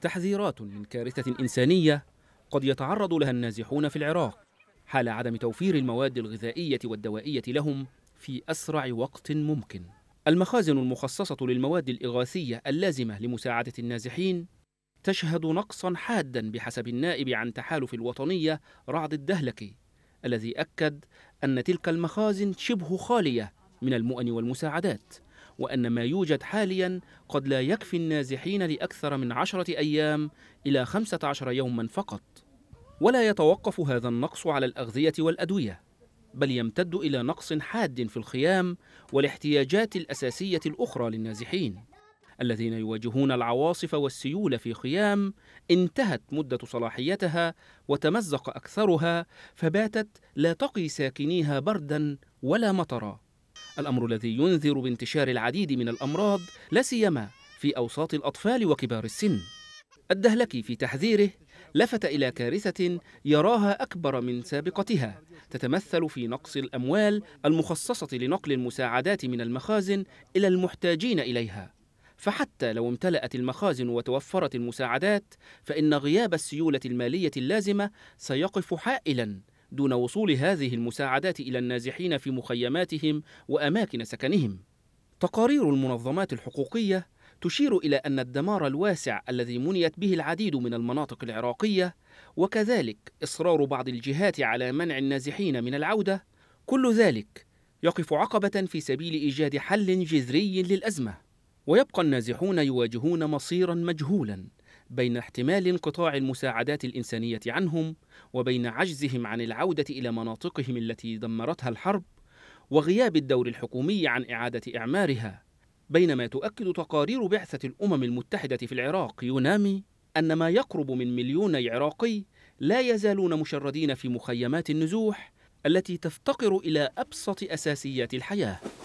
تحذيرات من كارثة إنسانية قد يتعرض لها النازحون في العراق حال عدم توفير المواد الغذائية والدوائية لهم في أسرع وقت ممكن. المخازن المخصصة للمواد الإغاثية اللازمة لمساعدة النازحين تشهد نقصا حادا بحسب النائب عن تحالف الوطنية رعد الدهلكي الذي أكد أن تلك المخازن شبه خالية من المؤن والمساعدات وأن ما يوجد حاليا قد لا يكفي النازحين لأكثر من عشرة أيام إلى خمسة عشر يوما فقط ولا يتوقف هذا النقص على الأغذية والأدوية بل يمتد إلى نقص حاد في الخيام والاحتياجات الأساسية الأخرى للنازحين الذين يواجهون العواصف والسيول في خيام انتهت مدة صلاحيتها وتمزق أكثرها فباتت لا تقي ساكنيها بردا ولا مطرا الأمر الذي ينذر بانتشار العديد من الأمراض لا سيما في أوساط الأطفال وكبار السن الدهلكي في تحذيره لفت إلى كارثة يراها أكبر من سابقتها تتمثل في نقص الأموال المخصصة لنقل المساعدات من المخازن إلى المحتاجين إليها فحتى لو امتلأت المخازن وتوفرت المساعدات فإن غياب السيولة المالية اللازمة سيقف حائلاً دون وصول هذه المساعدات إلى النازحين في مخيماتهم وأماكن سكنهم. تقارير المنظمات الحقوقية تشير إلى أن الدمار الواسع الذي منيت به العديد من المناطق العراقية وكذلك إصرار بعض الجهات على منع النازحين من العودة كل ذلك يقف عقبة في سبيل إيجاد حل جذري للأزمة ويبقى النازحون يواجهون مصيرا مجهولا بين احتمال انقطاع المساعدات الإنسانية عنهم وبين عجزهم عن العودة إلى مناطقهم التي دمرتها الحرب وغياب الدور الحكومي عن إعادة إعمارها بينما تؤكد تقارير بعثة الأمم المتحدة في العراق يونامي أن ما يقرب من مليون عراقي لا يزالون مشردين في مخيمات النزوح التي تفتقر إلى أبسط أساسيات الحياة